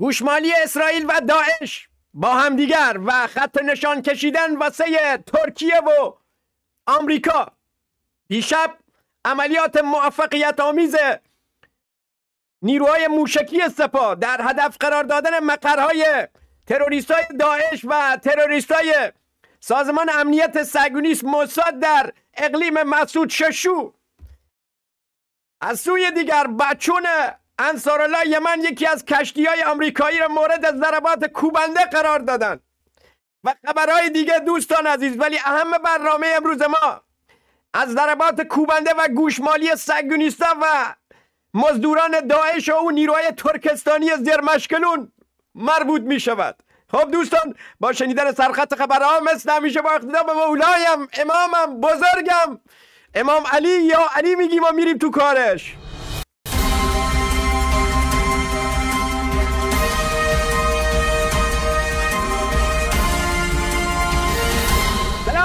گوشمالی اسرائیل و داعش با همدیگر و خط نشان کشیدن واسه ترکیه و آمریکا دیشب عملیات موفقیت آمیز نیروهای موشکی سپاه در هدف قرار دادن مقرهای تروریست های داعش و تروریست های سازمان امنیت سگونیس موساد در اقلیم مسعود ششو از سوی دیگر بچون انصارالله یمن یکی از کشتی های آمریکایی را مورد ضربات کوبنده قرار دادند و خبرهای دیگه دوستان عزیز ولی اهم برنامه امروز ما از ضربات کوبنده و گوشمالی سگونیستا و مزدوران داعش و نیروهای ترکستانی زرمشکلون مربوط می شود خب دوستان با شنیدن سرخط خبرها مثل همیشه با اقتدا به مولایم امامم بزرگم امام علی یا علی میگیم و میریم تو کارش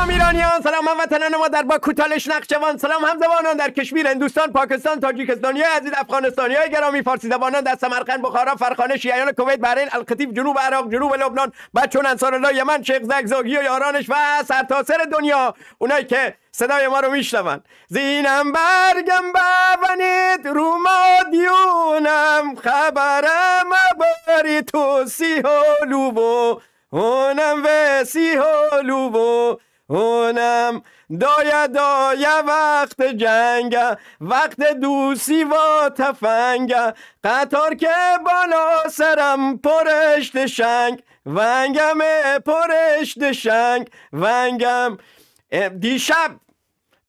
سلام ایرانیان سلام هموطنان ما در کوتالش نقشوان سلام همزبانان در کشمیر هندوستان پاکستان تاجیکستانی عزیز افغانستانی های گرامی فارسی زبانان در سمرقند بخارا فرخانه شیعیان کویت بحرین القطیف جنوب عراق جنوب لبنان بچون انصار الله یمن شیخ زاگی و یارانش و سرتاسر دنیا اونایی که صدای ما رو میشنون زینم برگم بونید رو خبرم بری تو سی اونم و سی اونم دایا دایا وقت جنگ وقت دوسی و تفنگ قطار که بالا سرم پرشت شنگ ونگم پرشت شنگ ونگم دیشب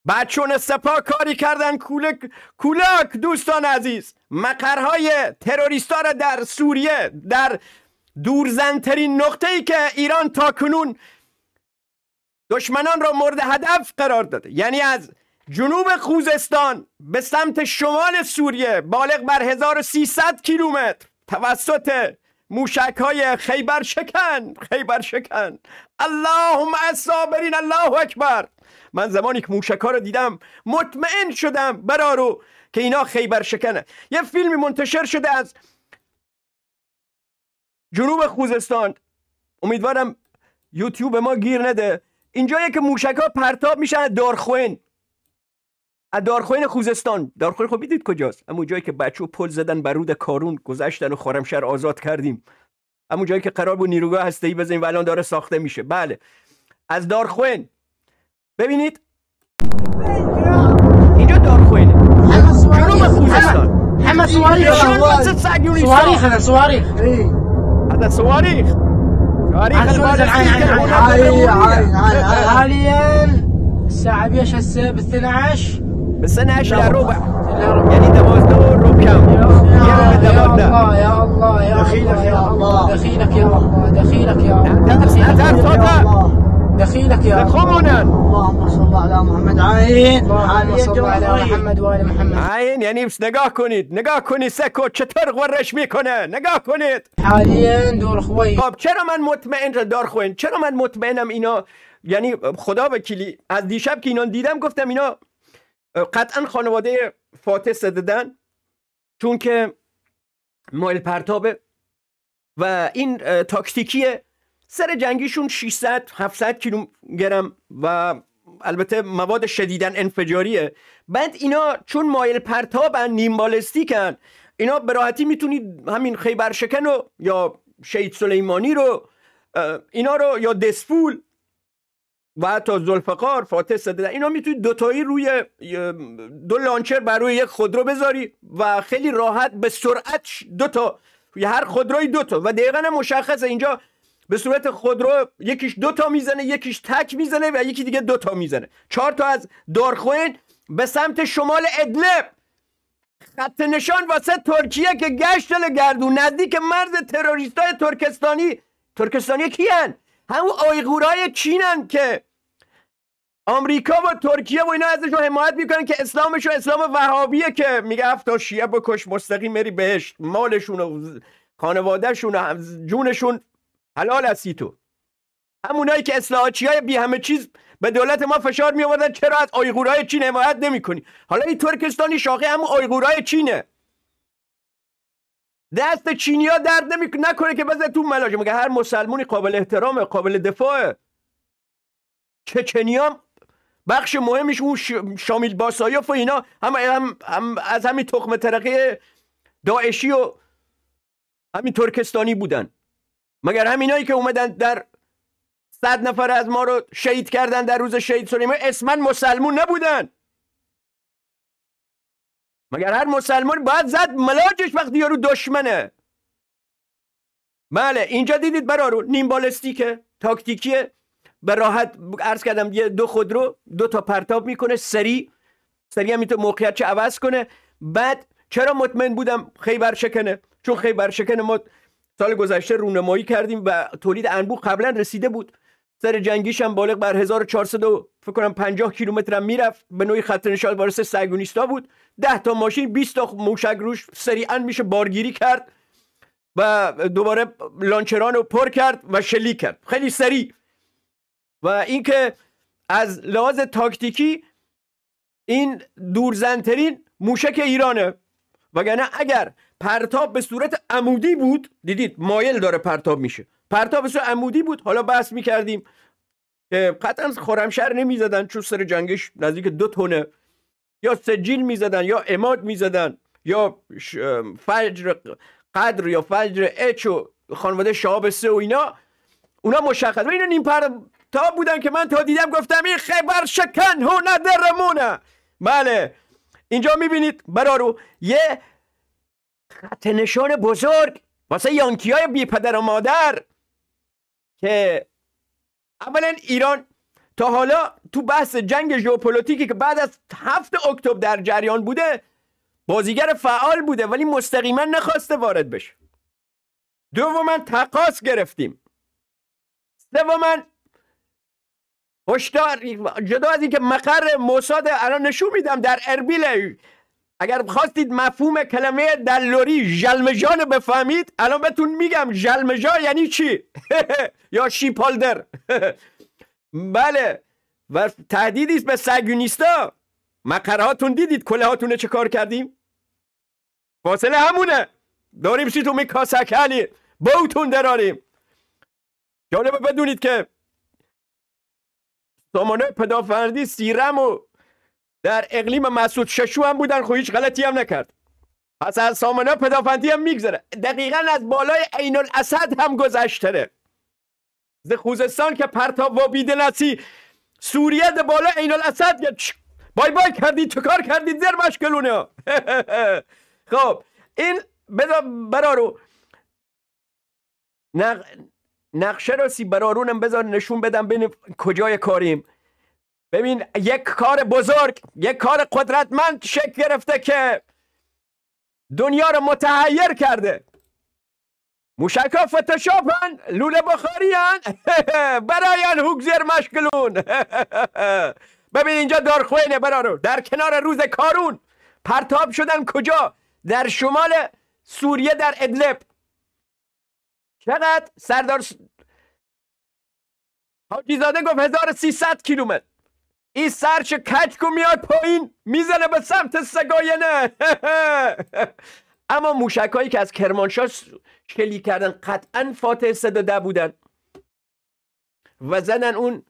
بچون سپا کاری کردن کولک کولاک دوستان عزیز مقرهای تروریستا را در سوریه در دورزنترین نقطه ای که ایران تاکنون دشمنان را مورد هدف قرار داده یعنی از جنوب خوزستان به سمت شمال سوریه بالغ بر 1300 کیلومتر توسط موشک های خیبر شکن خیبر شکن اللهم اصابرین الله اکبر من زمانی که موشک ها رو دیدم مطمئن شدم برارو که اینا خیبر شکنه یه فیلمی منتشر شده از جنوب خوزستان امیدوارم یوتیوب ما گیر نده اینجایی که موشک ها پرتاب میشن از دارخوین از دارخوین خوزستان دارخوین خب دیدید کجاست اما جایی که بچه و پل زدن برود کارون گذشتن و خارمشهر آزاد کردیم اما جایی که قرار بود نیروگاه هسته‌ای بزنیم و الان داره ساخته میشه بله از دارخوین ببینید اینجا دارخوینه جنوب خوزستان همه سواریخ سواریخ سواری. تاريخ حاليا الساعة بيش هسه ب 12 بال 12 الا ربع يعني دموز دور ربع يا الله يا الله يا الله دخيلك يا الله دخيلك يا الله دخيلك يا الله تعرف صوتها دخيلك يا دخونا اللهم صل على محمد عين اللهم صل على محمد وآل محمد عين يعني یعنی بس نگاه کنید نگاه کنید سکو چتر غورش میکنه نگاه کنید حالیا دور خوی طب خب، چرا من مطمئن دار خوین چرا من مطمئنم اینا یعنی خدا وکیلی از دیشب که اینا دیدم گفتم اینا قطعا خانواده فاتح سددن چون که مایل پرتابه و این تاکتیکیه سر جنگیشون 600 700 کیلوگرم و البته مواد شدیدن انفجاریه بعد اینا چون مایل پرتابن نیم بالستیکن اینا به راحتی میتونید همین خیبر شکن رو یا شهید سلیمانی رو اینا رو یا دسپول و حتی زلفقار فاتح صدر اینا میتونید دوتایی روی دو لانچر بر روی یک خودرو بذاری و خیلی راحت به سرعت دوتا یه هر خودروی دوتا و دقیقا مشخصه اینجا به صورت خودرو یکیش دو تا میزنه یکیش تک میزنه و یکی دیگه دو تا میزنه چهار تا از دارخوین به سمت شمال ادلب خط نشان واسه ترکیه که گشت گردون نزدیک مرز تروریستای ترکستانی ترکستانی کیان همون آیغورای چینن که آمریکا و ترکیه و اینا ازشون حمایت میکنن که اسلامش و اسلام وهابیه که میگه افتا شیعه بکش مستقیم میری بهشت مالشون و خانوادهشون و جونشون حلال هستی تو همونایی که اصلاحاتی های بی همه چیز به دولت ما فشار می آوردن چرا از آیغورهای چین حمایت نمی کنی حالا این ترکستانی شاخه همون آیغورهای چینه دست چینیا درد نمی نکنه که بزن تو ملاجه مگه هر مسلمونی قابل احترام قابل دفاعه ها بخش مهمش اون شامیل باسایف و اینا هم, هم, از همین تخم ترقی داعشی و همین ترکستانی بودن مگر همینایی که اومدن در صد نفر از ما رو شهید کردن در روز شهید سلیمان اسمن مسلمون نبودن مگر هر مسلمان باید زد ملاجش وقتی یارو دشمنه بله اینجا دیدید برارو نیم بالستیکه تاکتیکیه به راحت عرض کردم یه دو خودرو دو تا پرتاب میکنه سری سری هم میتونه موقعیت چه عوض کنه بعد چرا مطمئن بودم خیبر شکنه چون خیبر شکنه ما سال گذشته رونمایی کردیم و تولید انبو قبلا رسیده بود سر جنگیش هم بالغ بر 1400 فکر کنم 50 کیلومتر میرفت به نوعی خط وارث سگونیستا بود 10 تا ماشین 20 تا موشک روش سریعا میشه بارگیری کرد و دوباره لانچران رو پر کرد و شلیک کرد خیلی سریع و اینکه از لحاظ تاکتیکی این دورزنترین موشک ایرانه وگرنه اگر پرتاب به صورت عمودی بود دیدید مایل داره پرتاب میشه پرتاب به صورت عمودی بود حالا بحث میکردیم که قطعا خرمشهر نمیزدن چون سر جنگش نزدیک دو تونه یا سجیل میزدن یا اماد میزدن یا فجر قدر یا فجر اچ و خانواده شهاب سه و اینا اونا مشخص و اینا نیم پرتاب بودن که من تا دیدم گفتم این خبر شکن هو ندرمونه بله اینجا میبینید برارو یه خط نشان بزرگ واسه یانکی های بی پدر و مادر که اولا ایران تا حالا تو بحث جنگ ژئوپلیتیکی که بعد از هفت اکتبر در جریان بوده بازیگر فعال بوده ولی مستقیما نخواسته وارد بشه من تقاس گرفتیم سوما هشدار جدا از اینکه مقر موساد الان نشون میدم در اربیل اگر خواستید مفهوم کلمه دلوری جلمجان بفهمید الان بهتون میگم جلمجا یعنی چی یا شیپالدر بله و تهدیدی است به سگونیستا مقرهاتون دیدید کلهاتونه چه کار کردیم فاصله همونه داریم سیتو می میکاسکلی بوتون دراریم جالبه بدونید که سامانه پدافردی سیرم و در اقلیم مسعود ششو هم بودن خو خب هیچ غلطی هم نکرد پس از سامنا پدافندی هم میگذره دقیقا از بالای عین الاسد هم گذشتره ز خوزستان که پرتاب و بیدلسی سوریه ده بالا عین الاسد بای بای کردی تو کار کردی در مشکلونه خب این برارو نقشه راسی سی برارونم بذار نشون بدم بین کجای کاریم ببین یک کار بزرگ یک کار قدرتمند شکل گرفته که دنیا رو متحیر کرده موشک ها هن لوله بخاری هن براین هوگزیر مشکلون ببین اینجا دارخوینه رو در کنار روز کارون پرتاب شدن کجا در شمال سوریه در ادلب چقدر سردار حاجی زاده گفت 1300 کیلومتر این سرچ کچکو میاد پایین میزنه به سمت سگاینه اما موشکهایی که از کرمانشاه شلی کردن قطعا فاتح صدا ده بودن و زنن اون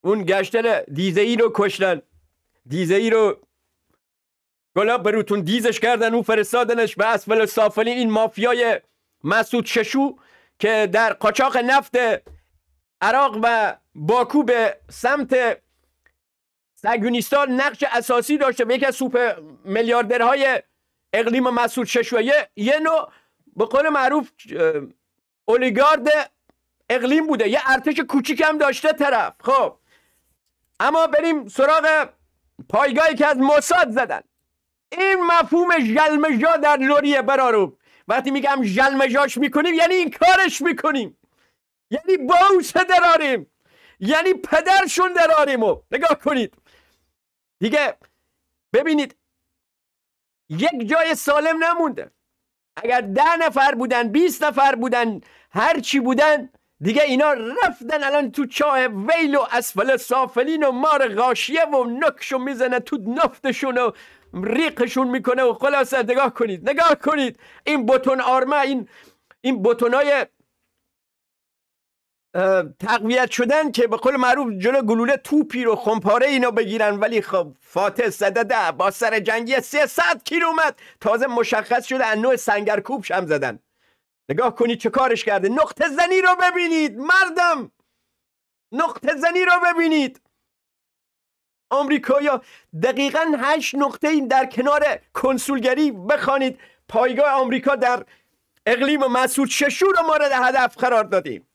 اون گشتن دیزه ای رو کشتن دیزه ای رو گلاب بروتون دیزش کردن اون فرستادنش به اسفل سافلین این مافیای مسعود ششو که در قاچاق نفت عراق و باکو به سمت سگونیستان نقش اساسی داشته به یکی از سوپ میلیاردرهای اقلیم مسعود ششویه یه نوع به قول معروف اولیگارد اقلیم بوده یه ارتش کوچیک هم داشته طرف خب اما بریم سراغ پایگاهی که از موساد زدن این مفهوم جلمجا در لوریه برارو وقتی میگم جلمجاش میکنیم یعنی این کارش میکنیم یعنی باوش دراریم یعنی پدرشون دراریم و نگاه کنید دیگه ببینید یک جای سالم نمونده اگر ده نفر بودن بیست نفر بودن هر چی بودن دیگه اینا رفتن الان تو چاه ویل و اسفل سافلین و مار غاشیه و نکشو میزنه تو نفتشون و ریقشون میکنه و خلاصه نگاه کنید نگاه کنید این بتون آرمه این این بتونای تقویت شدن که به قول معروف جلو گلوله توپی رو خمپاره اینو بگیرن ولی خب فاتح صدده با سر جنگی 300 کیلومتر تازه مشخص شده از نوع سنگرکوب هم زدن نگاه کنید چه کارش کرده نقطه زنی رو ببینید مردم نقطه زنی رو ببینید یا دقیقا هشت نقطه این در کنار کنسولگری بخوانید پایگاه آمریکا در اقلیم مسعود ششور رو مورد هدف قرار دادیم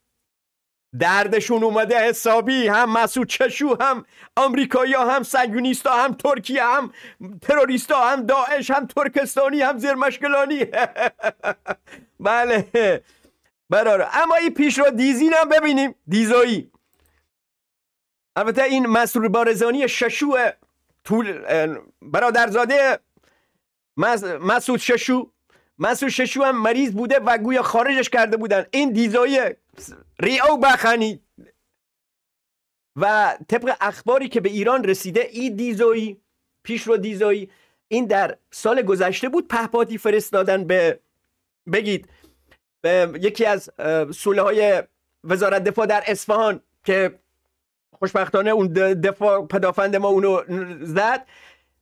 دردشون اومده حسابی هم مسعود چشو هم آمریکایی هم سنگونیستا هم ترکیه هم تروریستا هم داعش هم ترکستانی هم زیرمشکلانی بله برار اما این پیش رو دیزی هم ببینیم دیزایی البته این مسئول بارزانی ششو طول برادرزاده مسعود ششو مسعود ششو هم مریض بوده و گویا خارجش کرده بودن این دیزایی ریو بخنید و طبق اخباری که به ایران رسیده ای دیزوی پیش رو دیزوی این در سال گذشته بود پهپادی فرستادن به بگید به یکی از سوله های وزارت دفاع در اصفهان که خوشبختانه اون دفاع پدافند ما اونو زد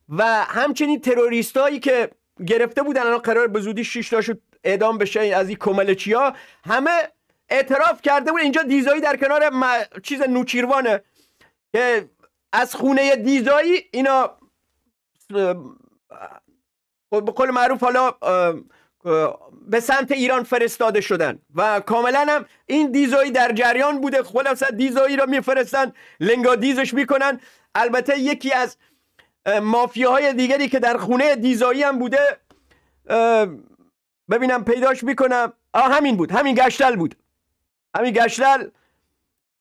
و همچنین تروریستایی که گرفته بودن الان قرار به زودی شش تاشو اعدام بشه از این کمالچیا همه اعتراف کرده بود اینجا دیزایی در کنار چیز نوچیروانه که از خونه دیزایی اینا به قول معروف حالا به سمت ایران فرستاده شدن و کاملا هم این دیزایی در جریان بوده خلاصه دیزایی را میفرستن لنگا دیزش میکنن البته یکی از مافیاهای دیگری که در خونه دیزایی هم بوده ببینم پیداش میکنم آه همین بود همین گشتل بود همین گشتل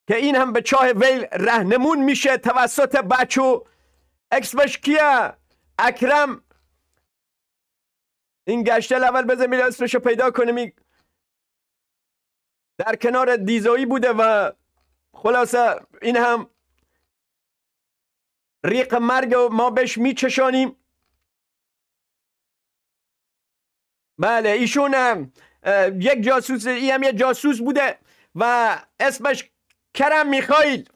که این هم به چاه ویل رهنمون میشه توسط بچو اکسمش کیه اکرم این گشتل اول بذار میره اسمش رو پیدا کنیم در کنار دیزایی بوده و خلاصه این هم ریق مرگ و ما بهش میچشانیم بله ایشون هم یک جاسوس ای هم یه جاسوس بوده و اسمش کرم میخایل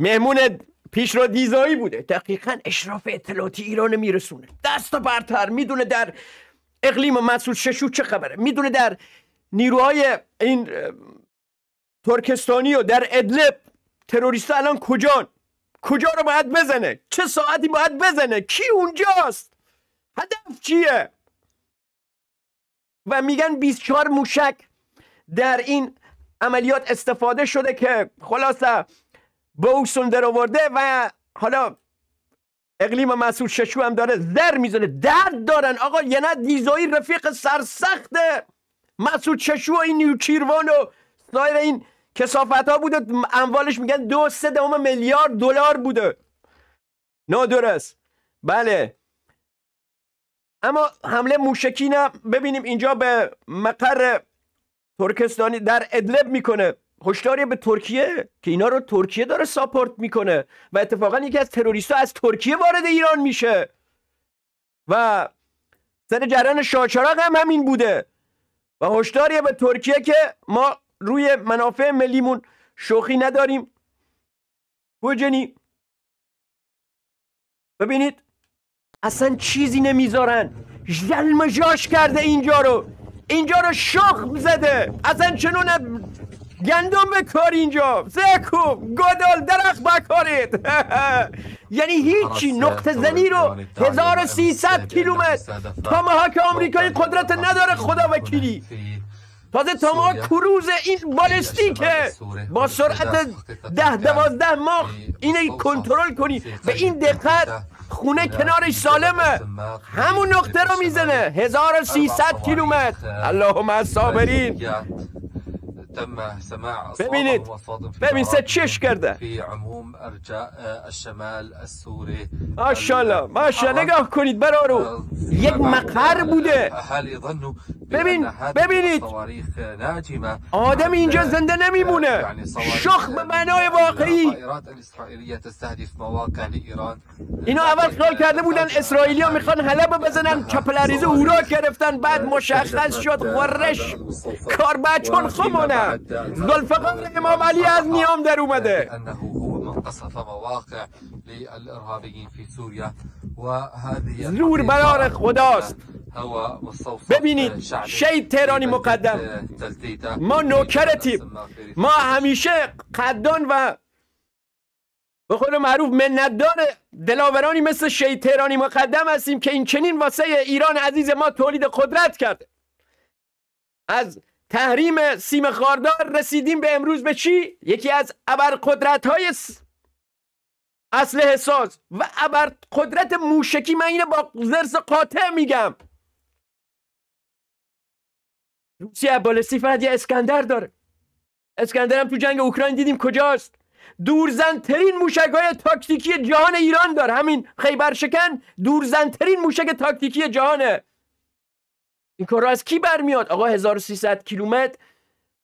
مهمون پیش رو دیزایی بوده دقیقا اشراف اطلاعاتی ایران میرسونه دست برتر میدونه در اقلیم مسئول ششو چه خبره میدونه در نیروهای این ترکستانی و در ادلب تروریست الان کجان کجا رو باید بزنه چه ساعتی باید بزنه کی اونجاست هدف چیه و میگن 24 موشک در این عملیات استفاده شده که خلاصه به در آورده و حالا اقلیم مسئول ششو هم داره زر میزنه درد دارن آقا یه نه دیزایی رفیق سرسخت مسعود ششو و این نیوچیروان و سایر این کسافت ها بوده اموالش میگن دو سه دوم میلیارد دلار بوده نادرست بله اما حمله موشکی ببینیم اینجا به مقر ترکستانی در ادلب میکنه هشداری به ترکیه که اینا رو ترکیه داره ساپورت میکنه و اتفاقا یکی از تروریست ها از ترکیه وارد ایران میشه و سر جریان شاچراغ هم همین بوده و هشداری به ترکیه که ما روی منافع ملیمون شوخی نداریم کجنی ببینید اصلا چیزی نمیذارن ژلم جاش کرده اینجا رو اینجا رو شخم زده اصلا چنون گندم به کار اینجا زکو، گدال درخت بکارید یعنی هیچی نقطه زنی رو 1300 کیلومتر که آمریکایی قدرت نداره خدا وکیلی تازه ما کروز این بالستیکه با سرعت ده دوازده ماه اینه کنترل کنی به این دقت خونه کنارش سالمه همون نقطه رو میزنه 1300 کیلومتر اللهم صابرین تم ببینید ببین سه چش کرده فی عموم ارجاء الشمال السوری ماشاءالله نگاه کنید برارو یک مقر بوده ببین ببینید آدم اینجا زنده نمیمونه شخ به معنای واقعی اینا اول خیال کرده بودن اسرائیلی ها میخوان حلب بزنن چپلریزه را گرفتن بعد مشخص شد ورش کار بچون خمونه ذوالفقار امام علی از نیام در اومده زور برار خداست ببینید شهید تهرانی مقدم ما نوکر ما همیشه قدان و به خود معروف منتدار دلاورانی مثل شهید تهرانی مقدم هستیم که این چنین واسه ایران عزیز ما تولید قدرت کرد از تحریم سیم خاردار رسیدیم به امروز به چی؟ یکی از قدرت های س... اصل حساس و قدرت موشکی من اینه با زرس قاطع میگم روسیه عبالسی فقط یه اسکندر داره اسکندر هم تو جنگ اوکراین دیدیم کجاست دورزنترین موشک های تاکتیکی جهان ایران داره همین خیبرشکن دورزنترین موشک تاکتیکی جهانه این کارا از کی برمیاد آقا 1300 کیلومتر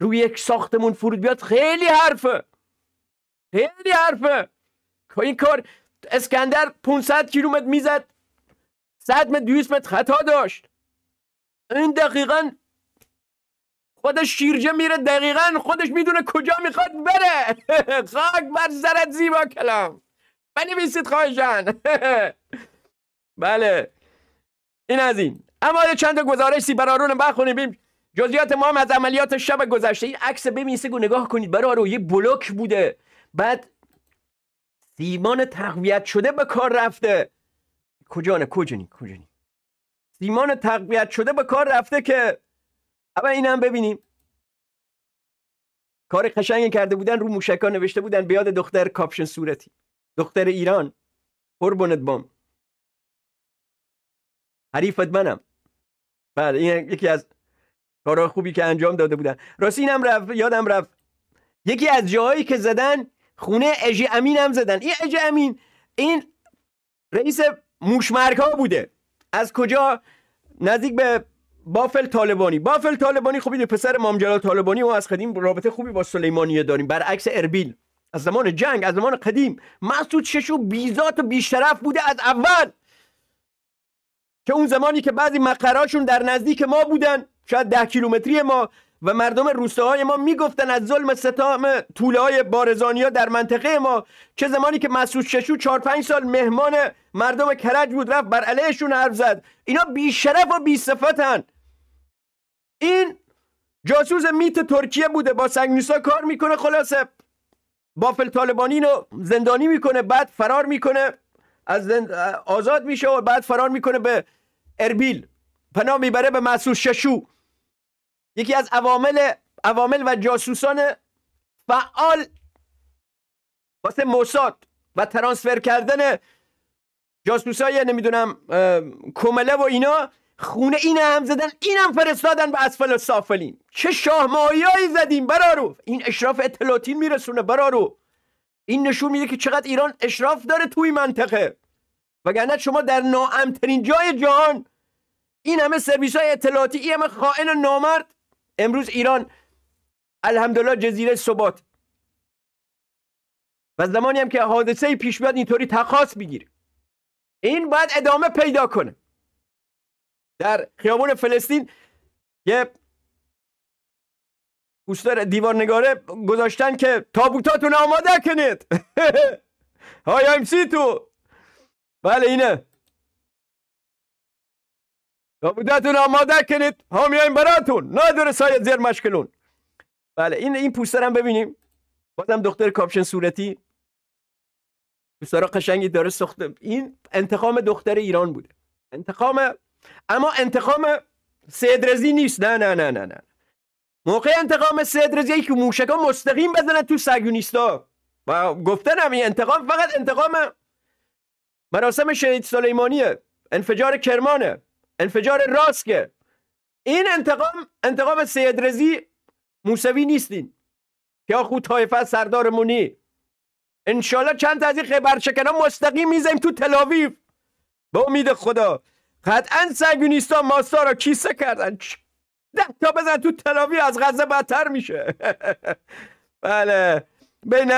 روی یک ساختمون فرود بیاد خیلی حرفه خیلی حرفه خب این کار اسکندر 500 کیلومتر میزد 100 متر 200 متر خطا داشت این دقیقا خودش شیرجه میره دقیقا خودش میدونه کجا میخواد بره خاک بر سرت زیبا کلام بنویسید خواهشان بله این از این اما چند گزارشی برارون بخونیم بیم جزئیات ما از عملیات شب گذشته این عکس ببین سگو نگاه کنید برارو یه بلوک بوده بعد سیمان تقویت شده به کار رفته کجانه کجانی کجانی سیمان تقویت شده به کار رفته که اما اینم ببینیم کار قشنگی کرده بودن رو موشکا نوشته بودن بیاد دختر کاپشن صورتی دختر ایران قربونت بام حریفت منم بله این یکی از کارهای خوبی که انجام داده بودن راستی اینم رفت یادم رفت یکی از جاهایی که زدن خونه اجی امین هم زدن این اجی امین این رئیس موشمرک ها بوده از کجا نزدیک به بافل طالبانی بافل طالبانی خوبی این پسر مامجلال طالبانی و از قدیم رابطه خوبی با سلیمانیه داریم برعکس اربیل از زمان جنگ از زمان قدیم مسعود ششو بیزات و بیشرف بوده از اول که اون زمانی که بعضی مقراشون در نزدیک ما بودن شاید ده کیلومتری ما و مردم روستاهای ما میگفتن از ظلم ستام طوله های بارزانیا در منطقه ما چه زمانی که مسعود ششو چهار پنج سال مهمان مردم کرج بود رفت بر علیهشون حرف زد اینا بیشرف و هن این جاسوس میت ترکیه بوده با سنگنیسا کار میکنه خلاصه بافل طالبانین رو زندانی میکنه بعد فرار میکنه از آزاد میشه و بعد فرار میکنه به اربیل پناه میبره به محسوس ششو یکی از عوامل عوامل و جاسوسان فعال واسه موساد و ترانسفر کردن های نمیدونم کمله و اینا خونه این هم زدن این هم فرستادن به اسفل سافلین چه شاه زدیم برارو این اشراف اطلاعاتی میرسونه برارو این نشون میده که چقدر ایران اشراف داره توی منطقه وگرنه شما در ناامترین جای جهان این همه سرویس های اطلاعاتی این همه خائن و نامرد امروز ایران الحمدلله جزیره صبات و زمانی هم که حادثه پیش بیاد اینطوری تخاص بگیره این باید ادامه پیدا کنه در خیابون فلسطین یه دیوار دیوارنگاره گذاشتن که تابوتاتون آماده کنید های ام سی تو بله اینه تابوتاتون آماده کنید هم براتون نادر سایت زیر مشکلون بله این این پوستر هم ببینیم بازم دختر کاپشن صورتی پوسترا قشنگی داره سخت این انتقام دختر ایران بوده انتقام اما انتقام رزی نیست نه نه نه نه نه موقع انتقام سدرز یک که موشکا مستقیم بزنن تو سگیونیستا و گفته این انتقام فقط انتقام مراسم شهید سلیمانیه انفجار کرمانه انفجار راسکه این انتقام انتقام سیدرزی موسوی نیستین کیا خود طایفه سردارمونی انشالله چند تا از این ها مستقیم میزنیم تو تلاویف به امید خدا قطعا سگونیستا ماستا را کیسه کردن ده تا بزن تو تلاوی از غزه بدتر میشه بله بین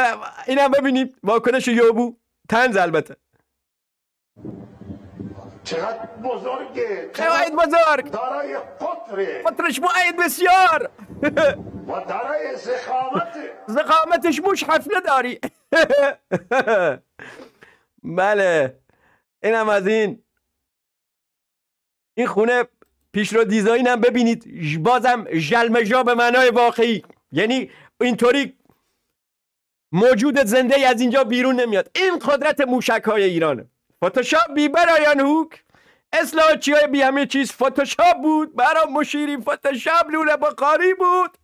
اینم ببینیم واکنش یوبو تنز البته چقدر بزرگه چقدر بزرگ دارای قطره قطرش معید بسیار و دارای زخامت زخامتش موش حفله داری بله اینم از این این خونه پیش رو دیزاین هم ببینید بازم جلمجا به معنای واقعی یعنی اینطوری موجود زنده از اینجا بیرون نمیاد این قدرت موشک های ایرانه فتوشاپ بی برایان هوک اصلاحاتی های بی همه چیز فتوشاپ بود برای مشیری فتوشاپ لوله بخاری بود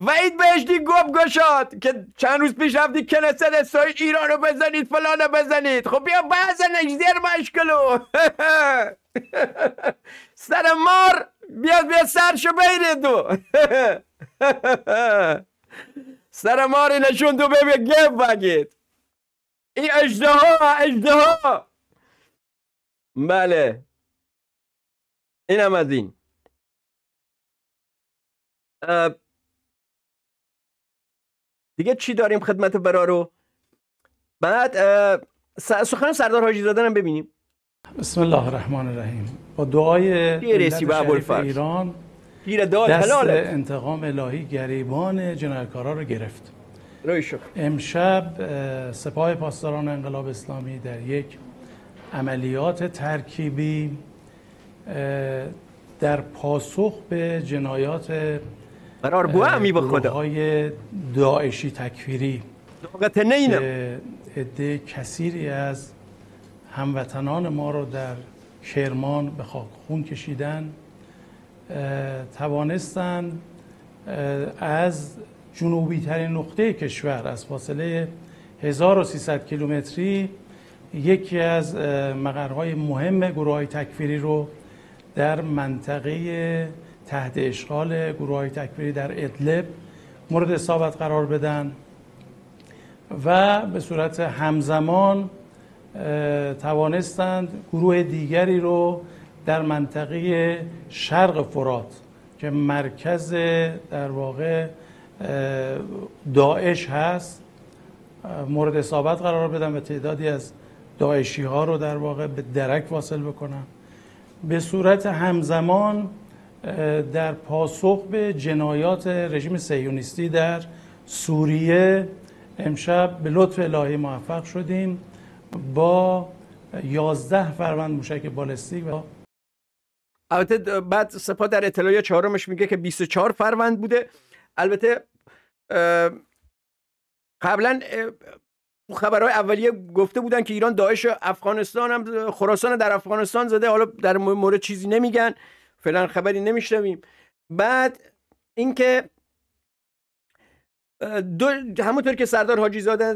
وید بهشتی گب گشاد که چند روز پیش رفتی کلسل سای ایران رو بزنید فلان رو بزنید خب بیا بزنش زیر مشکلو سر مار بیا بیا سرشو بیره دو سر ماری نشون دو ببین گف بگید این اجده ها ها بله این هم از این دیگه چی داریم خدمت برا رو بعد سخن سردار حاجی زاده هم ببینیم بسم الله الرحمن الرحیم با دعای ملت ایران دست انتقام الهی گریبان جنرکارا رو گرفت امشب سپاه پاسداران انقلاب اسلامی در یک عملیات ترکیبی در پاسخ به جنایات قرار بو امی به خدا های داعشی تکفیری نه اینم عده کثیری از هموطنان ما رو در کرمان به خاک خون کشیدن توانستن از جنوبی ترین نقطه کشور از فاصله 1300 کیلومتری یکی از مقرهای مهم گروه های تکفیری رو در منطقه تحت اشغال گروه های تکفیری در ادلب مورد اصابت قرار بدن و به صورت همزمان توانستند گروه دیگری رو در منطقه شرق فرات که مرکز در واقع داعش هست مورد اصابت قرار بدم و تعدادی از داعشی ها رو در واقع به درک واصل بکنم به صورت همزمان در پاسخ به جنایات رژیم سیونیستی در سوریه امشب به لطف الهی موفق شدیم با 11 فروند موشک بالستیک و البته بعد سپاه در اطلاعیه چهارمش میگه که 24 فروند بوده البته قبلا خبرهای اولیه گفته بودن که ایران داعش افغانستان هم خراسان در افغانستان زده حالا در مورد چیزی نمیگن فعلا خبری نمیشنویم بعد اینکه همونطور که سردار حاجی زاده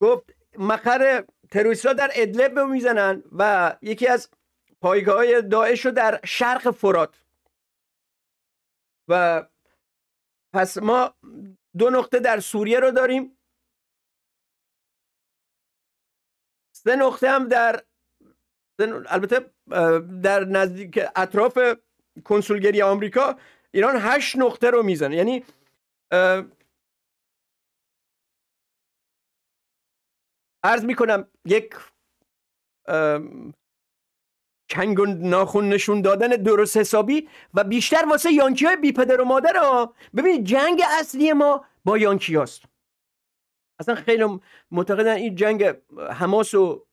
گفت مقر تروریست در ادلب میزنن و یکی از پایگاه های داعش رو در شرق فرات و پس ما دو نقطه در سوریه رو داریم سه نقطه هم در البته در نزدیک اطراف کنسولگری آمریکا ایران هشت نقطه رو میزنه یعنی عرض میکنم یک چنگ و ناخون نشون دادن درست حسابی و بیشتر واسه یانکی های بی پدر و مادر ها ببینید جنگ اصلی ما با یانکی هاست. اصلا خیلی معتقدن این جنگ حماس و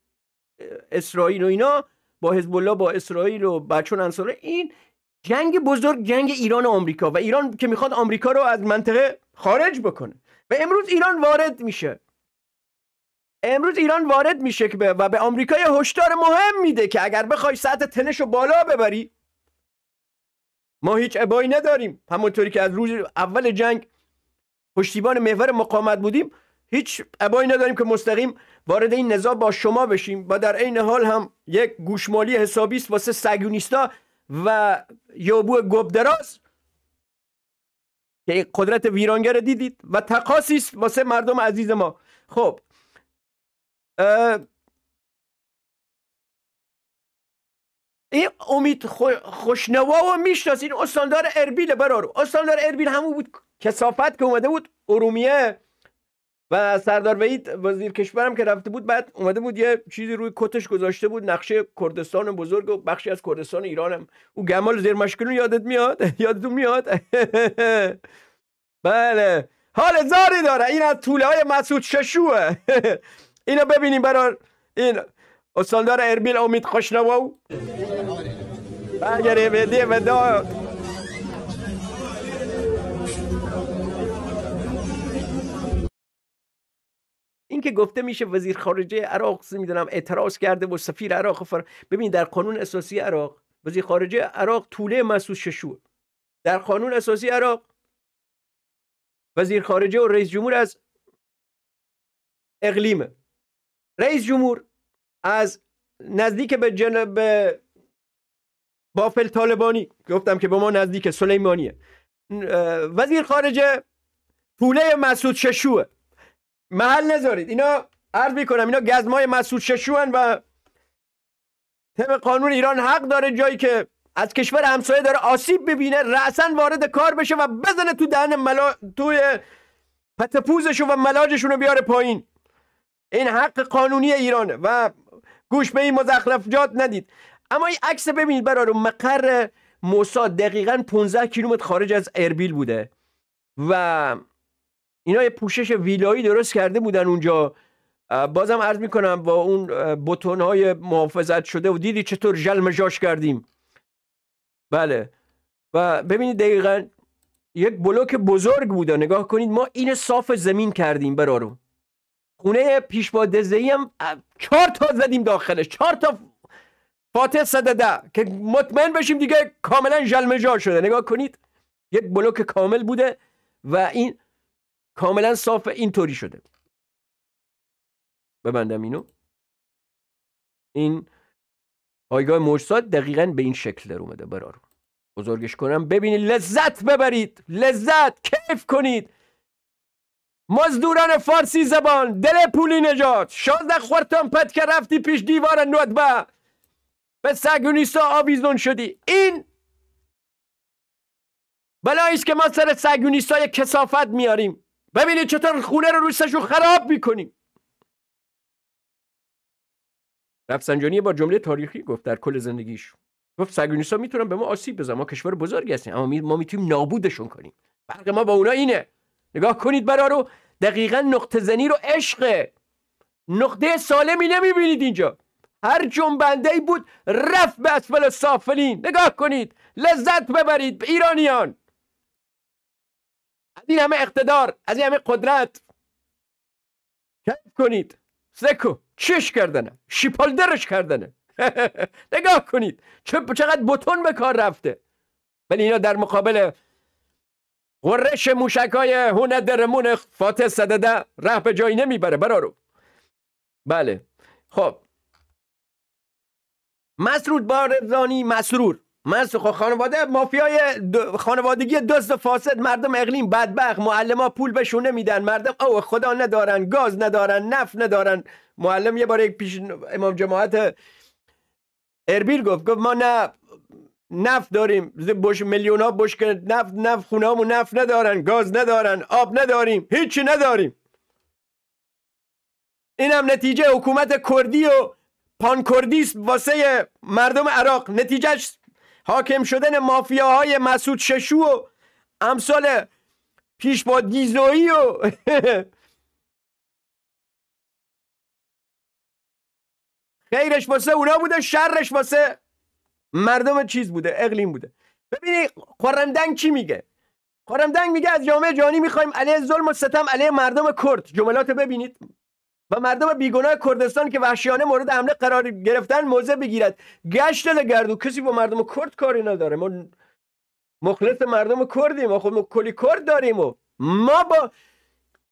اسرائیل و اینا با حزب الله با اسرائیل و بچون انصاره این جنگ بزرگ جنگ ایران و آمریکا و ایران که میخواد آمریکا رو از منطقه خارج بکنه و امروز ایران وارد میشه امروز ایران وارد میشه و به آمریکا یه هشدار مهم میده که اگر بخوای سطح تنش رو بالا ببری ما هیچ ابایی نداریم همونطوری که از روز اول جنگ پشتیبان محور مقاومت بودیم هیچ ابایی نداریم که مستقیم وارد این نزاع با شما بشیم و در عین حال هم یک گوشمالی حسابی است واسه سگونیستا و یابو گبدراز که قدرت ویرانگر دیدید و تقاسی است واسه مردم عزیز ما خب این امید خوشنوا و میشناسین استاندار اربیل برار استاندار اربیل همون بود کسافت که اومده بود ارومیه و سردار وید وزیر کشورم که رفته بود بعد اومده بود یه چیزی روی کتش گذاشته بود نقشه کردستان بزرگ و بخشی از کردستان ایرانم او گمال زیر مشکلون یادت میاد یادتون میاد بله حال زاری داره این از طوله های مسعود ششوه اینو ببینیم برای این استاندار اربیل امید خوشنوا اگر بده و این که گفته میشه وزیر خارجه عراق میدونم اعتراض کرده و سفیر عراق فر... ببین در قانون اساسی عراق وزیر خارجه عراق طوله محسوس ششو در قانون اساسی عراق وزیر خارجه و رئیس جمهور از اقلیمه رئیس جمهور از نزدیک به جنب بافل طالبانی گفتم که به ما نزدیک سلیمانیه وزیر خارجه پوله مسعود ششوه محل نذارید اینا عرض میکنم اینا گزمای مسعود ششوان و طبق قانون ایران حق داره جایی که از کشور همسایه داره آسیب ببینه رأسا وارد کار بشه و بزنه تو دهن ملا... توی پتپوزشو و ملاجشونو بیاره پایین این حق قانونی ایرانه و گوش به این مزخرفجات ندید اما این عکس ببینید برادر مقر موسا دقیقا 15 کیلومتر خارج از اربیل بوده و اینا یه پوشش ویلایی درست کرده بودن اونجا بازم عرض میکنم با اون بوتون های محافظت شده و دیدی چطور جلم جاش کردیم بله و ببینید دقیقا یک بلوک بزرگ بوده نگاه کنید ما این صاف زمین کردیم برارو خونه پیش با هم چهار تا زدیم داخلش چهار تا فاتح صدده که مطمئن بشیم دیگه کاملا جلمجا شده نگاه کنید یک بلوک کامل بوده و این کاملا صاف اینطوری شده ببندم اینو این آیگاه موجساد دقیقا به این شکل در اومده برارو بزرگش کنم ببینید لذت ببرید لذت کیف کنید مزدوران فارسی زبان دل پولی نجات شازده خورتان پد که رفتی پیش دیوار ندبه به سگونیستا آویزون شدی این بلاییست که ما سر سگونیستا کسافت میاریم ببینید چطور خونه رو رو خراب میکنیم رفسنجانی با جمله تاریخی گفت در کل زندگیش گفت سگونیستا میتونن به ما آسیب بزنن ما کشور بزرگی هستیم اما ما میتونیم نابودشون کنیم فرق ما با اونا اینه نگاه کنید برا رو دقیقا نقطه زنی رو عشقه نقطه سالمی نمیبینید اینجا هر جنبنده ای بود رفت به اسفل سافلین نگاه کنید لذت ببرید به ایرانیان از این همه اقتدار از این همه قدرت کیف کنید سکو چش کردنه شیپالدرش کردنه نگاه کنید چقدر بتون به کار رفته ولی اینا در مقابل قرش موشکای هونه درمون فاتح صدده ره به جایی نمیبره برارو بله خب مسرود بارزانی مسرور خو خب، خانواده مافیای خانوادگی دزد فاسد مردم اقلیم بدبخت معلم پول بهشونه میدن مردم او خدا ندارن گاز ندارن نفت ندارن معلم یه بار یک پیش امام جماعت اربیل گفت گفت ما نه نفت داریم بش میلیون ها کنه نفت نفت خونه نفت ندارن گاز ندارن آب نداریم هیچی نداریم این هم نتیجه حکومت کردی و پانکردیست واسه مردم عراق نتیجه حاکم شدن مافیاهای مسعود ششو و امثال پیش با دیزویی و خیرش واسه اونا بوده شرش واسه مردم چیز بوده اقلیم بوده ببینی خورمدنگ چی میگه خورمدنگ میگه از جامعه جهانی میخوایم علیه ظلم و ستم علیه مردم کرد جملات ببینید و مردم بیگناه کردستان که وحشیانه مورد حمله قرار گرفتن موضع بگیرد گشت گردو کسی با مردم کرد کاری نداره ما مخلص مردم کردیم ما خب ما کلی کرد داریم و ما با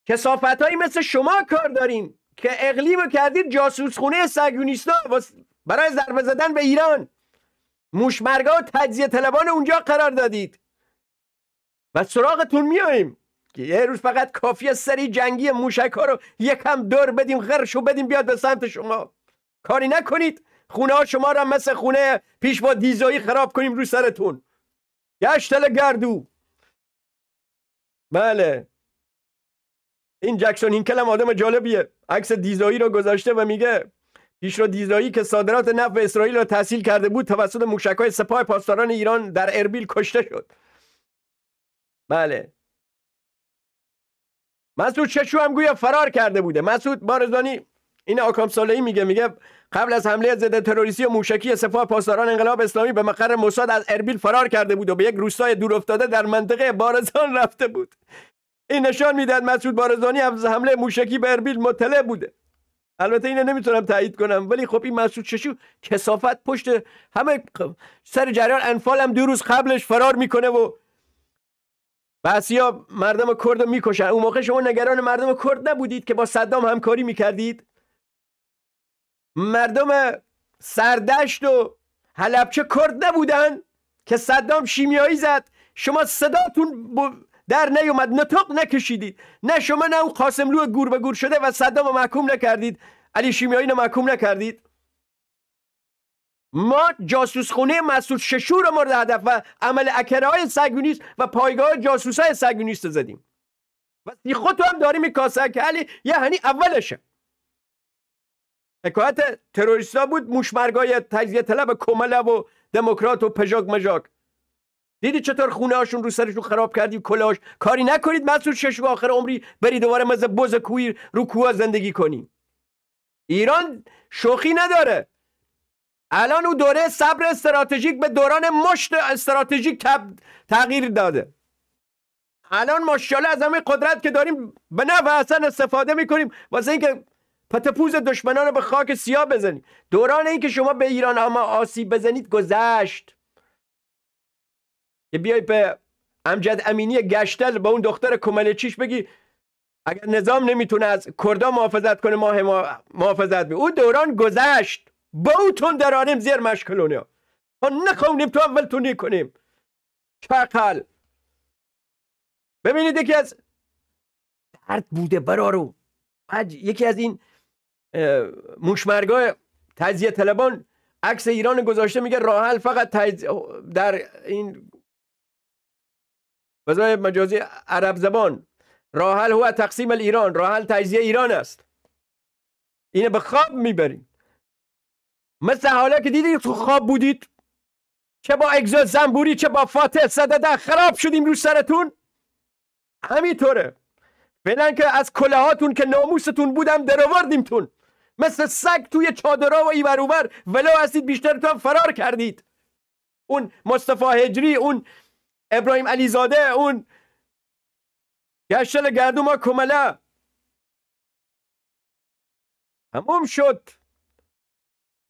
کسافت هایی مثل شما کار داریم که اقلیم کردید جاسوسخونه سگونیستا برای ضربه زدن به ایران موشمرگا و تجزیه طلبان اونجا قرار دادید و سراغتون میاییم که یه روز فقط کافی سری جنگی موشک ها رو یکم دور بدیم غرش و بدیم بیاد به سمت شما کاری نکنید خونه ها شما را مثل خونه پیش با دیزایی خراب کنیم رو سرتون گشتل گردو بله این جکسون این کلم آدم جالبیه عکس دیزایی رو گذاشته و میگه رو دیزایی که صادرات نفت به اسرائیل را تحصیل کرده بود توسط موشکهای سپاه پاسداران ایران در اربیل کشته شد بله مسعود ششو هم گویا فرار کرده بوده مسعود بارزانی این آکام سالهی میگه میگه قبل از حمله ضد تروریستی و موشکی سپاه پاسداران انقلاب اسلامی به مقر موساد از اربیل فرار کرده بود و به یک روستای دورافتاده در منطقه بارزان رفته بود این نشان میدهد مسعود بارزانی از حمله موشکی به اربیل مطلع بوده البته اینه نمیتونم تایید کنم ولی خب این مسعود ششو کسافت پشت همه سر جریان انفال هم دو روز قبلش فرار میکنه و یا مردم کرد رو میکشن اون موقع شما نگران مردم کرد نبودید که با صدام همکاری میکردید مردم سردشت و حلبچه کرد نبودن که صدام شیمیایی زد شما صداتون در نیومد نطق نکشیدید نه شما نه اون قاسملو گور به گور شده و صدام محکوم نکردید علی شیمیایی محکوم نکردید ما جاسوس خونه مسعود ششور رو مورد هدف و عمل اکره های سگونیست و پایگاه جاسوس های سگونیست زدیم و خود هم داریم این کاسه که علی یه هنی اولشه حکایت تروریستا بود موشمرگای تجزیه طلب کمله و دموکرات و پژاک مژاک دیدید چطور هاشون رو سرشون خراب کردی کلاش کاری نکنید مسعود شش آخر عمری بری دوباره مز بز کوی رو کوه زندگی کنی ایران شوخی نداره الان او دوره صبر استراتژیک به دوران مشت استراتژیک تغییر داده الان ماشاءالله از همه قدرت که داریم به نفع اصلا استفاده میکنیم واسه اینکه پتپوز دشمنان رو به خاک سیاه بزنیم دوران اینکه شما به ایران هم آسیب بزنید گذشت که بیای به امجد امینی گشتل با اون دختر چیش بگی اگر نظام نمیتونه از کردا محافظت کنه ما محافظت می او دوران گذشت با اون تون زیر مشکلونه ما نخونیم تو اول تو کنیم چقل ببینید یکی از درد بوده برارو یکی از این موشمرگاه تجزیه طلبان عکس ایران گذاشته میگه راحل فقط تجز... در این و مجازی عرب زبان راحل هو تقسیم ایران راحل تجزیه ایران است اینه به خواب میبریم مثل حالا که دیدید تو خواب بودید چه با اگزا زنبوری چه با فاتح صدده خراب شدیم رو سرتون همینطوره فعلا که از هاتون که ناموستون بودم درآوردیم تون مثل سگ توی چادرا و بروبر ولو هستید بیشترتون فرار کردید اون مصطفی هجری اون ابراهیم علیزاده اون گشتل ما کمله تموم شد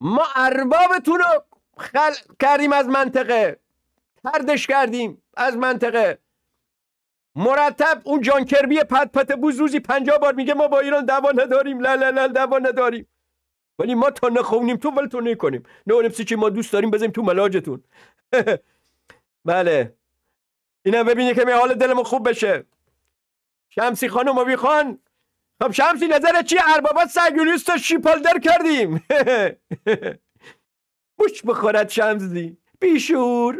ما اربابتون رو خل کردیم از منطقه تردش کردیم از منطقه مرتب اون جانکربی پت پت بوز روزی پنجاه بار میگه ما با ایران دعوا نداریم لا لا لا دعوا نداریم ولی ما تا نخونیم تو ولی تو نکنیم نه اونم چی ما دوست داریم بزنیم تو ملاجتون بله اینم ببینی که می حال دلمو خوب بشه شمسی خانم و بی خان خب شمسی نظر چی اربابا سرگیولیست شیپال شیپالدر کردیم بوش بخورد شمسی بیشور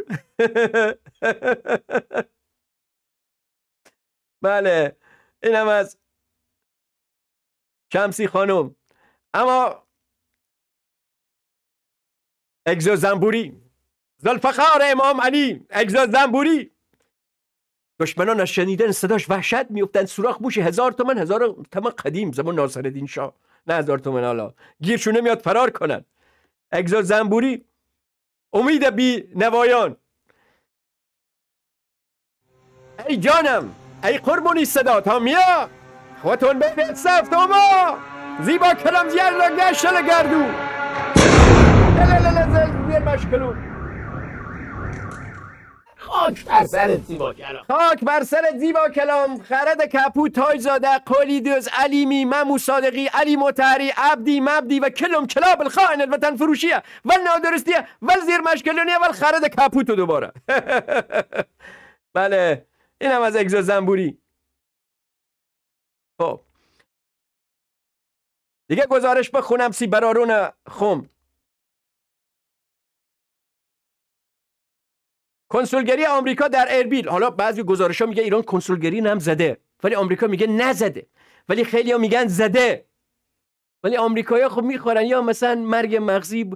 بله اینم از شمسی خانم اما اگزو زنبوری زلفخار امام علی اگزو زنبوری دشمنان از شنیدن صداش وحشت میفتن سوراخ موش هزار تومن هزار تومن قدیم زمان ناصرالدین شاه نه هزار تومن حالا گیرشونه میاد فرار کنن اگزار زنبوری امید بی نوایان ای جانم ای قربونی صدا تا میا خودتون سفت صفت زیبا کلم زیر را گشل گردو لا للا زیر مشکلون خاک بر سر زیبا کلام خاک بر سر زیبا کلام خرد کپو تاج زاده قلی دوز علیمی ممو صادقی علی متحری عبدی مبدی و کلم کلاب الخائن الوطن فروشیه و نادرستیه و زیر مشکلونیه و خرد کپوتو دوباره بله اینم از اگزا زنبوری خب دیگه گزارش بخونم سی برارون خم کنسولگری آمریکا در اربیل حالا بعضی گزارش ها میگه ایران کنسولگری هم زده ولی آمریکا میگه نزده ولی خیلی ها میگن زده ولی آمریکایی‌ها خب میخورن یا مثلا مرگ مغزی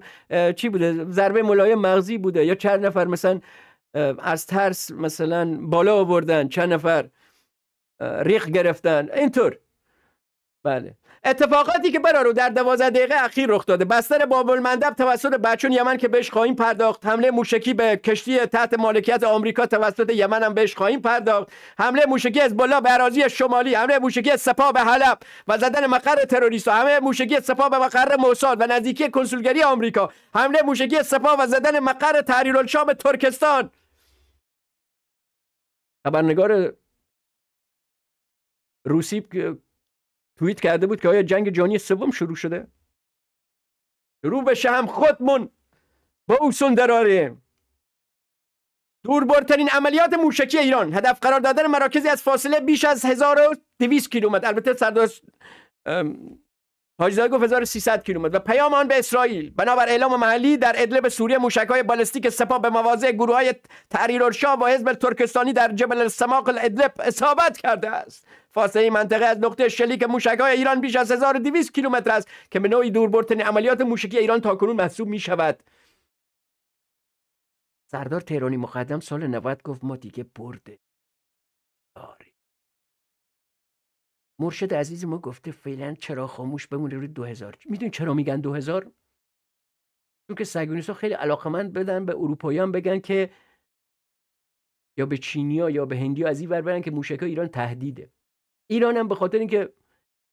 چی بوده ضربه ملایم مغزی بوده یا چند نفر مثلا از ترس مثلا بالا آوردن چند نفر ریخ گرفتن اینطور بله اتفاقاتی که رو در دوازده دقیقه اخیر رخ داده بستر بابل مندب توسط بچون یمن که بهش خواهیم پرداخت حمله موشکی به کشتی تحت مالکیت آمریکا توسط یمن هم بهش خواهیم پرداخت حمله موشکی از بالا به اراضی شمالی حمله موشکی سپاه به حلب و زدن مقر تروریست حمله موشکی سپاه به مقر موساد و نزدیکی کنسولگری آمریکا حمله موشکی سپاه و زدن مقر تحریرالشام ترکستان خبرنگار روسی توییت کرده بود که آیا جنگ جانی سوم شروع شده شروع بشه هم خودمون با اوسون دراریم دوربرترین عملیات موشکی ایران هدف قرار دادن مراکزی از فاصله بیش از 1200 کیلومتر البته سردار حاجی زاده گفت 1300 کیلومتر و پیام آن به اسرائیل بنابر اعلام محلی در ادلب سوریه موشک‌های بالستیک سپاه به مواضع گروه‌های تحریرالشاه و حزب ترکستانی در جبل السماق ادلب اصابت کرده است فاصله منطقه از نقطه شلیک موشک‌های ایران بیش از 1200 کیلومتر است که به نوعی دوربرتن عملیات موشکی ایران تاکنون محسوب می‌شود سردار تهرانی مقدم سال 90 گفت ما دیگه برده مرشد عزیز ما گفته فعلا چرا خاموش بمونه روی 2000 میدونی چرا میگن 2000 چون که سگونیسا خیلی علاقمند بدن به اروپاییان بگن که یا به چینیا یا به هندیا از این ور برن که موشک ایران تهدیده ایران هم به خاطر اینکه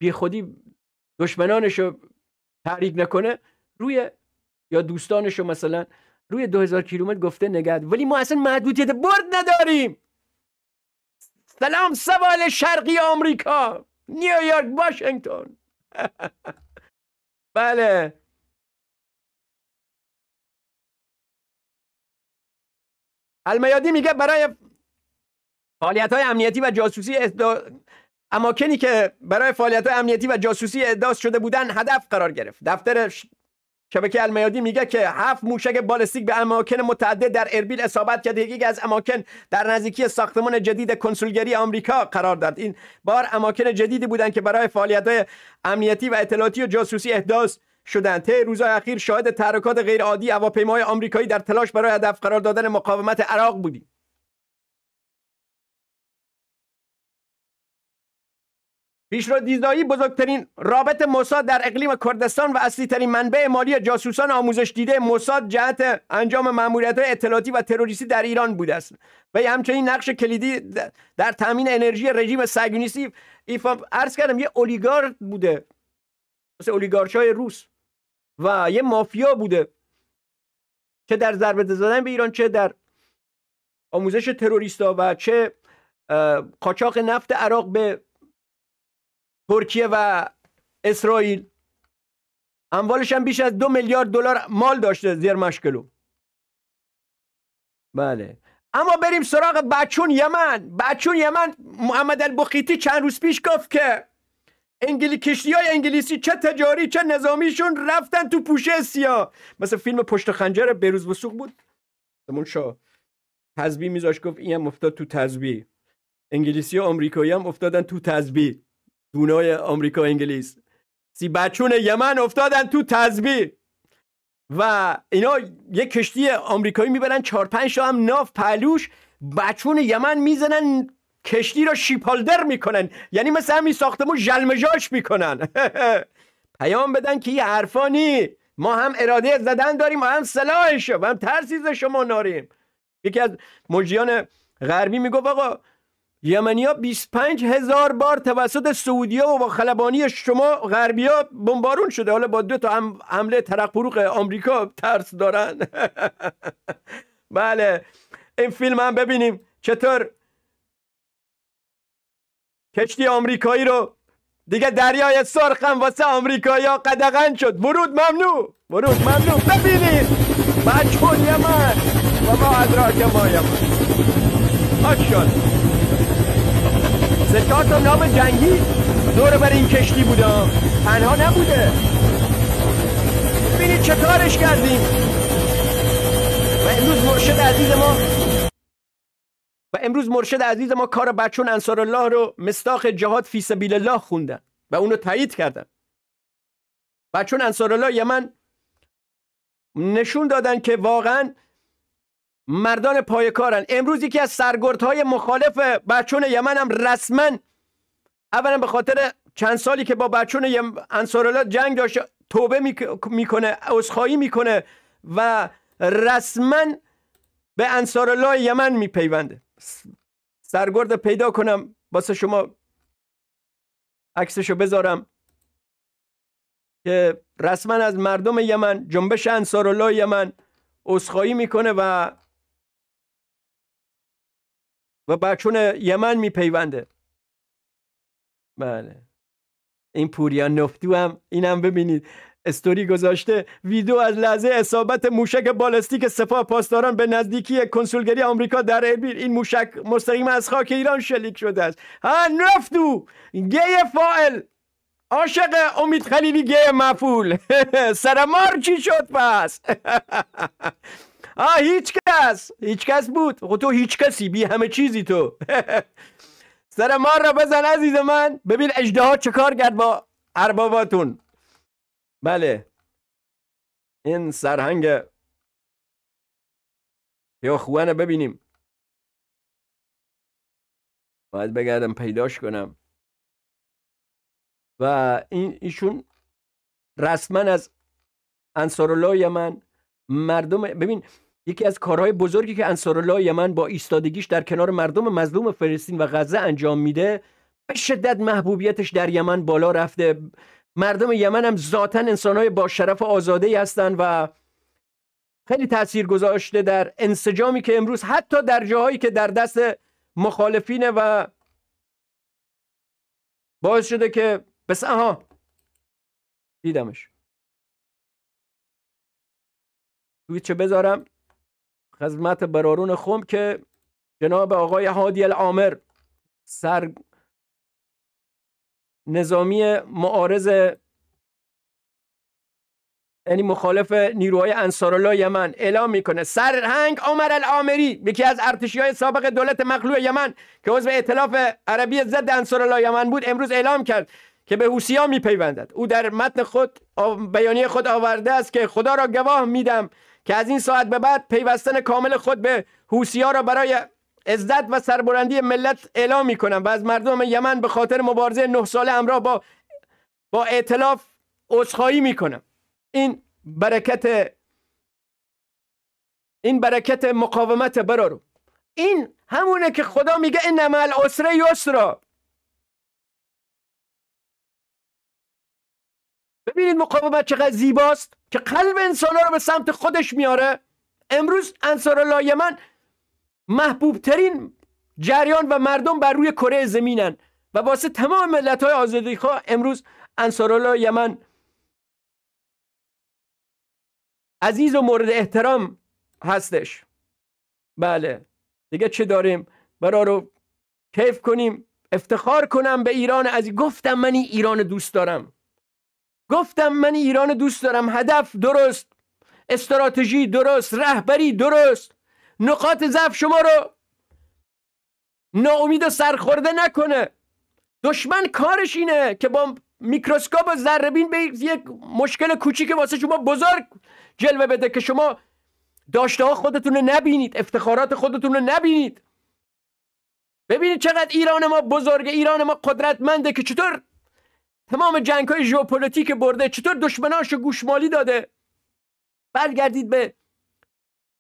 بی خودی دشمنانش رو تحریک نکنه روی یا دوستانش رو مثلا روی 2000 کیلومتر گفته نگرد ولی ما اصلا محدودیت برد نداریم سلام سوال شرقی آمریکا نیویورک واشنگتن بله المیادی میگه برای فعالیت های امنیتی و جاسوسی ادا... اماکنی که برای فعالیت های امنیتی و جاسوسی احداث شده بودن هدف قرار گرفت دفتر شبکه المیادی میگه که هفت موشک بالستیک به اماکن متعدد در اربیل اصابت کرده یکی از اماکن در نزدیکی ساختمان جدید کنسولگری آمریکا قرار داد این بار اماکن جدیدی بودند که برای فعالیت‌های امنیتی و اطلاعاتی و جاسوسی احداث شدند طی روزهای اخیر شاهد تحرکات غیرعادی هواپیماهای آمریکایی در تلاش برای هدف قرار دادن مقاومت عراق بودیم دیدایی بزرگترین رابط موساد در اقلیم کردستان و اصلی ترین منبع مالی جاسوسان آموزش دیده موساد جهت انجام های اطلاعاتی و تروریستی در ایران بوده است و همچنین نقش کلیدی در تامین انرژی رژیم صهیونیستی ایفا کردم یه اولیگار بوده مثل های روس و یه مافیا بوده چه در ضربه زدن به ایران چه در آموزش تروریستا و چه قاچاق نفت عراق به ترکیه و اسرائیل اموالش هم بیش از دو میلیارد دلار مال داشته زیر مشکلو بله اما بریم سراغ بچون یمن بچون یمن محمد البخیتی چند روز پیش گفت که انگلی کشتی های انگلیسی چه تجاری چه نظامیشون رفتن تو پوشه سیاه مثل فیلم پشت خنجر بروز وسوق بود سمون شا تزبی میذاش گفت این هم افتاد تو تزبی انگلیسی و امریکایی هم افتادن تو تزبی دونای آمریکا انگلیس سی بچون یمن افتادن تو تزبیر و اینا یه کشتی آمریکایی میبرن چهار پنج تا هم ناف پلوش بچون یمن میزنن کشتی را شیپالدر میکنن یعنی مثل همین ساختمون جلمجاش میکنن پیام بدن که یه حرفانی ما هم اراده زدن داریم و هم سلاحش و هم ترسیز شما ناریم یکی از مجیان غربی میگفت آقا یمنیا 25 هزار بار توسط سعودیا و با خلبانی شما غربیا بمبارون شده حالا با دو تا حمله ترق آمریکا ترس دارن بله این فیلم هم ببینیم چطور کشتی آمریکایی رو دیگه دریای سرخ هم واسه آمریکایا قدغن شد ورود ممنوع ورود ممنوع ببینید بچون یمن و ما ادراک ما یمن ماشاءالله سه چهار تا نام جنگی دور بر این کشتی بودم تنها نبوده ببینید چه کارش کردیم و امروز مرشد عزیز ما و امروز مرشد عزیز ما کار بچون انصار الله رو مستاخ جهاد فی سبیل الله خوندن و اونو تایید کردن بچون انصار الله یمن نشون دادن که واقعا مردان پایکارن امروز یکی از های مخالف بچون یمن هم رسما اولا به خاطر چند سالی که با بچون انصارالله جنگ داشت توبه میکنه عذرخواهی میکنه و رسما به انصارالله یمن میپیونده سرگرد پیدا کنم واسه شما عکسشو بذارم که رسما از مردم یمن جنبش انصارالله یمن عذرخواهی میکنه و و بچون یمن میپیونده بله این پوریا نفتو هم هم ببینید استوری گذاشته ویدیو از لحظه اصابت موشک بالستیک سپاه پاسداران به نزدیکی کنسولگری آمریکا در اربیل این موشک مستقیم از خاک ایران شلیک شده است ها نفتو گی فائل عاشق امید خلیلی گی مفول سرمار چی شد پس آ هیچ کس هیچ کس بود خب تو هیچ کسی بی همه چیزی تو سر ما را بزن عزیز من ببین اجده ها چه کار کرد با ارباباتون بله این سرهنگ یا خوانه ببینیم باید بگردم پیداش کنم و این ایشون رسما از الله یمن مردم ببین یکی از کارهای بزرگی که انصارالله یمن با ایستادگیش در کنار مردم مظلوم فلسطین و غزه انجام میده به شدت محبوبیتش در یمن بالا رفته مردم یمن هم ذاتا انسانهای با شرف آزاده ای هستند و خیلی تاثیر گذاشته در انسجامی که امروز حتی در جاهایی که در دست مخالفینه و باعث شده که بس اها دیدمش تویت چه بذارم خدمت برارون خوم که جناب آقای هادی العامر سر نظامی معارض یعنی مخالف نیروهای انصارالله یمن اعلام میکنه سرهنگ عمر العامری یکی از ارتشی های سابق دولت مخلوع یمن که عضو ائتلاف عربی ضد انصارالله یمن بود امروز اعلام کرد که به ها میپیوندد او در متن خود بیانیه خود آورده است که خدا را گواه میدم که از این ساعت به بعد پیوستن کامل خود به ها را برای عزت و سربلندی ملت اعلام می کنم و از مردم یمن به خاطر مبارزه نه ساله همراه با با اعتلاف عذرخواهی می کنم این برکت این برکت مقاومت برارو این همونه که خدا میگه این نمال اسره یسرا ببینید مقاومت چقدر زیباست که قلب انسان رو به سمت خودش میاره امروز انصار یمن محبوب ترین جریان و مردم بر روی کره زمینن و واسه تمام ملت های آزادی خواه امروز انصارالله یمن عزیز و مورد احترام هستش بله دیگه چه داریم برا رو کیف کنیم افتخار کنم به ایران از گفتم من ای ایران دوست دارم گفتم من ایران دوست دارم هدف درست استراتژی درست رهبری درست نقاط ضعف شما رو ناامید و سرخورده نکنه دشمن کارش اینه که با میکروسکوپ و بین به یک مشکل کوچیک واسه شما بزرگ جلوه بده که شما داشته ها خودتون رو نبینید افتخارات خودتون رو نبینید ببینید چقدر ایران ما بزرگ ایران ما قدرتمنده که چطور تمام جنگ های ژئوپلیتیک برده چطور دشمناش گوشمالی داده برگردید به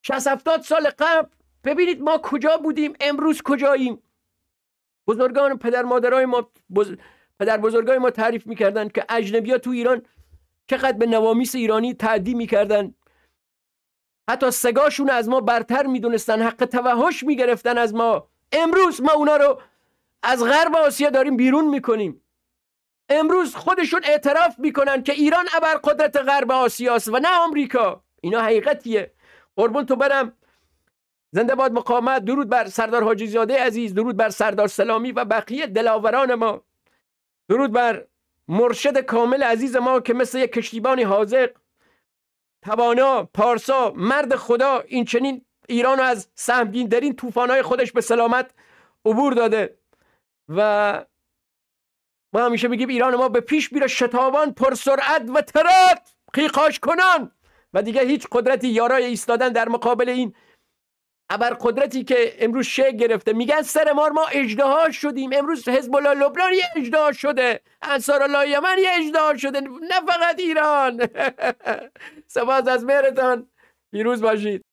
60 70 سال قبل ببینید ما کجا بودیم امروز کجاییم بزرگان پدر مادرای ما پدر بزرگای ما تعریف میکردن که اجنبی تو ایران چقدر به نوامیس ایرانی تعدی میکردن حتی سگاشون از ما برتر میدونستن حق توحش میگرفتن از ما امروز ما اونا رو از غرب آسیا داریم بیرون میکنیم امروز خودشون اعتراف میکنن که ایران قدرت غرب آسیاست و نه آمریکا اینا حقیقتیه قربون تو برم زنده باد مقامت درود بر سردار حاجی زاده عزیز درود بر سردار سلامی و بقیه دلاوران ما درود بر مرشد کامل عزیز ما که مثل یک کشتیبانی حاضق توانا پارسا مرد خدا این چنین ایران از سهمگین این های خودش به سلامت عبور داده و ما همیشه میگیم ایران ما به پیش میره شتابان پرسرعت و ترات قیقاش کنن و دیگه هیچ قدرتی یارای ایستادن در مقابل این ابر قدرتی که امروز شهر گرفته میگن سر مار ما اجدها شدیم امروز حزب الله لبنان یه اجدها شده انصار الله یمن یه اجدها شده نه فقط ایران سباز از مهرتان پیروز باشید